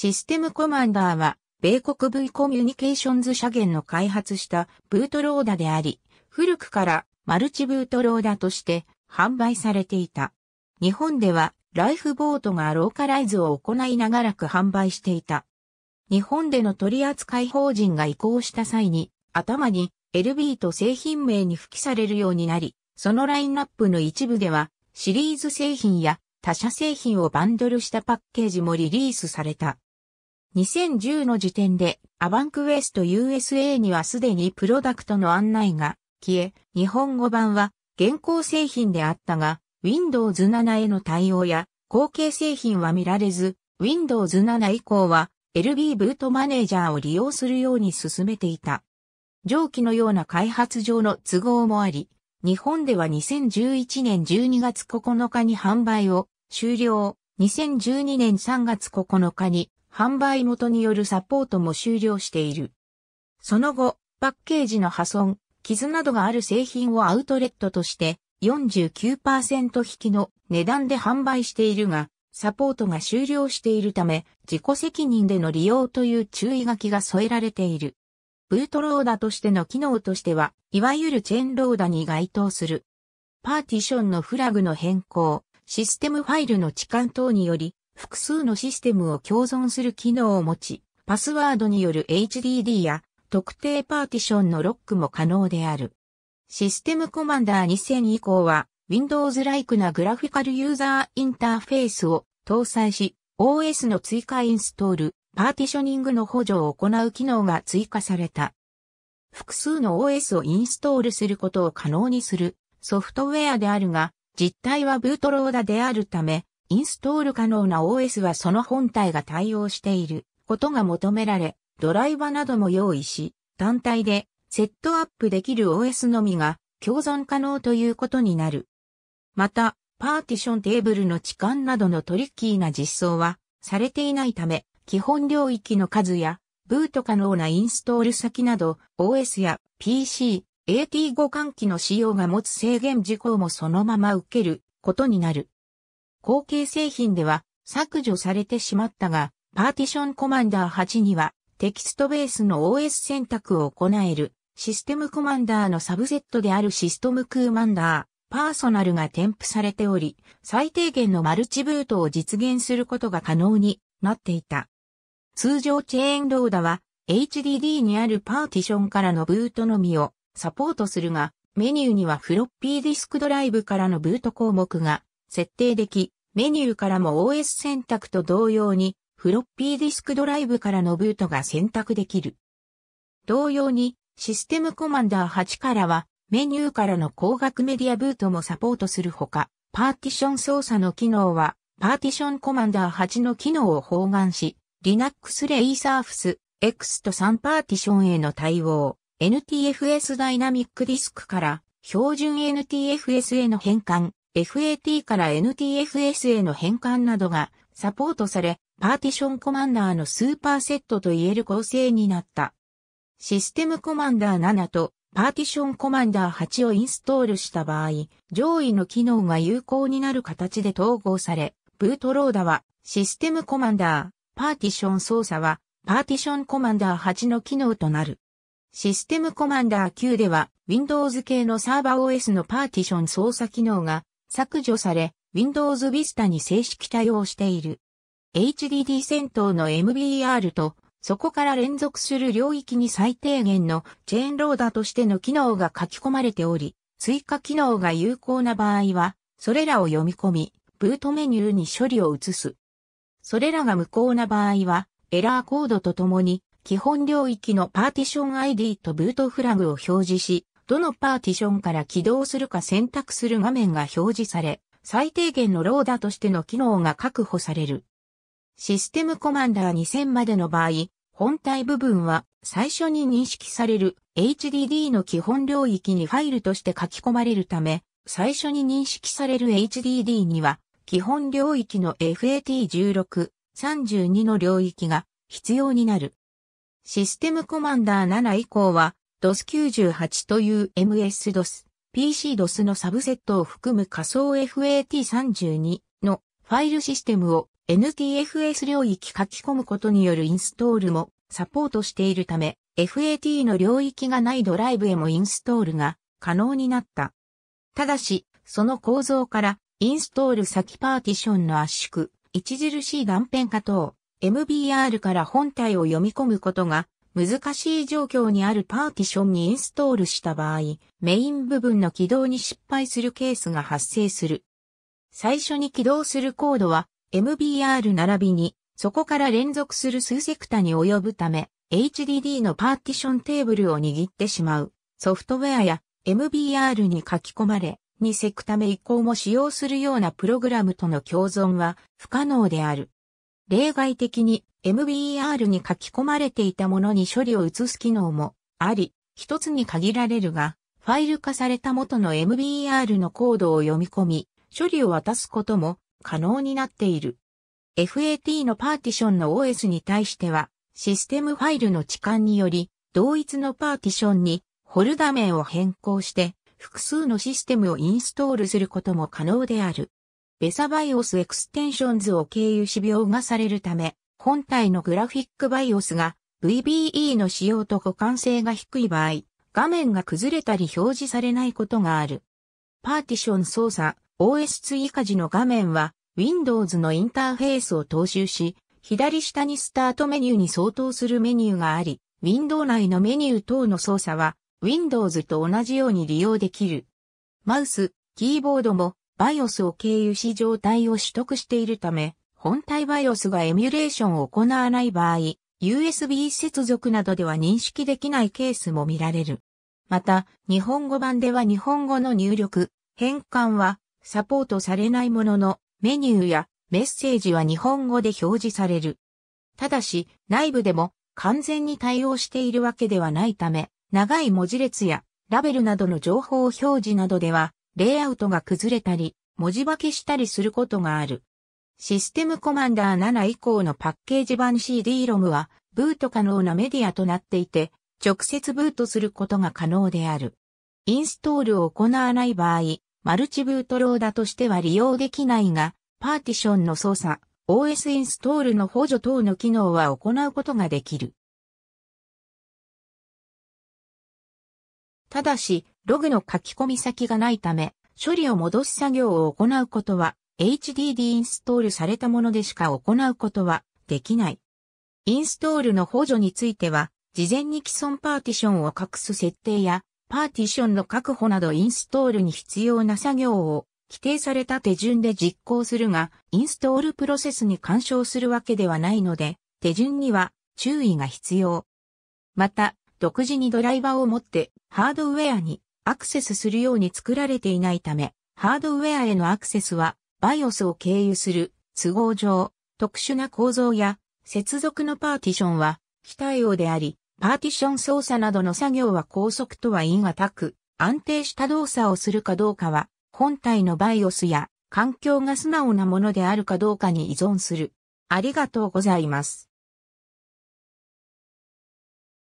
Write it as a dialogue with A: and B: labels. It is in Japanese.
A: システムコマンダーは、米国 V コミュニケーションズ社源の開発したブートローダであり、古くからマルチブートローダとして販売されていた。日本ではライフボートがローカライズを行い長らく販売していた。日本での取扱法人が移行した際に、頭に LB と製品名に付記されるようになり、そのラインナップの一部では、シリーズ製品や他社製品をバンドルしたパッケージもリリースされた。2010の時点でアバンクウェスト USA にはすでにプロダクトの案内が消え、日本語版は現行製品であったが、Windows 7への対応や後継製品は見られず、Windows 7以降は LB ブートマネージャーを利用するように進めていた。上記のような開発上の都合もあり、日本では2011年12月9日に販売を終了、2012年3月9日に販売元によるサポートも終了している。その後、パッケージの破損、傷などがある製品をアウトレットとして49%引きの値段で販売しているが、サポートが終了しているため、自己責任での利用という注意書きが添えられている。ブートローダとしての機能としては、いわゆるチェーンローダに該当する。パーティションのフラグの変更、システムファイルの置換等により、複数のシステムを共存する機能を持ち、パスワードによる HDD や特定パーティションのロックも可能である。システムコマンダー2000以降は Windows-like なグラフィカルユーザーインターフェースを搭載し、OS の追加インストール、パーティショニングの補助を行う機能が追加された。複数の OS をインストールすることを可能にするソフトウェアであるが、実態はブートローダであるため、インストール可能な OS はその本体が対応していることが求められ、ドライバなども用意し、単体でセットアップできる OS のみが共存可能ということになる。また、パーティションテーブルの置換などのトリッキーな実装はされていないため、基本領域の数やブート可能なインストール先など OS や PC、AT 互換機の使用が持つ制限事項もそのまま受けることになる。後継製品では削除されてしまったが、パーティションコマンダー8にはテキストベースの OS 選択を行えるシステムコマンダーのサブセットであるシステムクーマンダー。パーソナルが添付されており、最低限のマルチブートを実現することが可能になっていた。通常チェーンローダは HDD にあるパーティションからのブートのみをサポートするが、メニューにはフロッピーディスクドライブからのブート項目が設定でき、メニューからも OS 選択と同様に、フロッピーディスクドライブからのブートが選択できる。同様に、システムコマンダー8からは、メニューからの光学メディアブートもサポートするほか、パーティション操作の機能は、パーティションコマンダー8の機能を包含し、Linux レイサーフス X と3パーティションへの対応、NTFS ダイナミックディスクから標準 NTFS への変換、FAT から NTFS への変換などがサポートされ、パーティションコマンダーのスーパーセットと言える構成になった。システムコマンダー7とパーティションコマンダー8をインストールした場合、上位の機能が有効になる形で統合され、ブートローダはシステムコマンダー、パーティション操作はパーティションコマンダー8の機能となる。システムコマンダー9では Windows 系のサーバー OS のパーティション操作機能が削除され、Windows Vista に正式対応している。HDD 戦闘の MBR と、そこから連続する領域に最低限のチェーンローダーとしての機能が書き込まれており、追加機能が有効な場合は、それらを読み込み、ブートメニューに処理を移す。それらが無効な場合は、エラーコードとともに、基本領域のパーティション ID とブートフラグを表示し、どのパーティションから起動するか選択する画面が表示され、最低限のローダとしての機能が確保される。システムコマンダー2000までの場合、本体部分は最初に認識される HDD の基本領域にファイルとして書き込まれるため、最初に認識される HDD には基本領域の FAT16、32の領域が必要になる。システムコマンダー7以降は DOS98 という MS-DOS、PC-DOS のサブセットを含む仮想 FAT32 のファイルシステムを NTFS 領域書き込むことによるインストールもサポートしているため、FAT の領域がないドライブへもインストールが可能になった。ただし、その構造からインストール先パーティションの圧縮、著しい断片化等、MBR から本体を読み込むことが難しい状況にあるパーティションにインストールした場合、メイン部分の起動に失敗するケースが発生する。最初に起動するコードは MBR 並びに、そこから連続する数セクタに及ぶため、HDD のパーティションテーブルを握ってしまう。ソフトウェアや MBR に書き込まれ、2セクタ目以降も使用するようなプログラムとの共存は不可能である。例外的に MBR に書き込まれていたものに処理を移す機能もあり、一つに限られるが、ファイル化された元の MBR のコードを読み込み、処理を渡すことも可能になっている。FAT のパーティションの OS に対しては、システムファイルの置換により、同一のパーティションにホルダ名を変更して、複数のシステムをインストールすることも可能である。ベサバイオスエクステンションズを経由し描画されるため、本体のグラフィックバイオスが VBE の仕様と互換性が低い場合、画面が崩れたり表示されないことがある。パーティション操作、OS 追加時の画面は Windows のインターフェースを踏襲し、左下にスタートメニューに相当するメニューがあり、w i n d o w 内のメニュー等の操作は Windows と同じように利用できる。マウス、キーボードも BIOS を経由し状態を取得しているため、本体 BIOS がエミュレーションを行わない場合、USB 接続などでは認識できないケースも見られる。また、日本語版では日本語の入力、変換はサポートされないものの、メニューやメッセージは日本語で表示される。ただし、内部でも完全に対応しているわけではないため、長い文字列やラベルなどの情報表示などではレイアウトが崩れたり、文字化けしたりすることがある。システムコマンダー7以降のパッケージ版 CD-ROM は、ブート可能なメディアとなっていて、直接ブートすることが可能である。インストールを行わない場合、マルチブートローダとしては利用できないが、パーティションの操作、OS インストールの補助等の機能は行うことができる。ただし、ログの書き込み先がないため、処理を戻す作業を行うことは、HDD インストールされたものでしか行うことはできない。インストールの補助については、事前に既存パーティションを隠す設定や、パーティションの確保などインストールに必要な作業を規定された手順で実行するが、インストールプロセスに干渉するわけではないので、手順には注意が必要。また、独自にドライバーを持ってハードウェアにアクセスするように作られていないため、ハードウェアへのアクセスは BIOS を経由する都合上、特殊な構造や接続のパーティションは非対応であり、パーティション操作などの作業は高速とは言い難く、安定した動作をするかどうかは、本体の BIOS や環境が素直なものであるかどうかに依存する。ありがとうございます。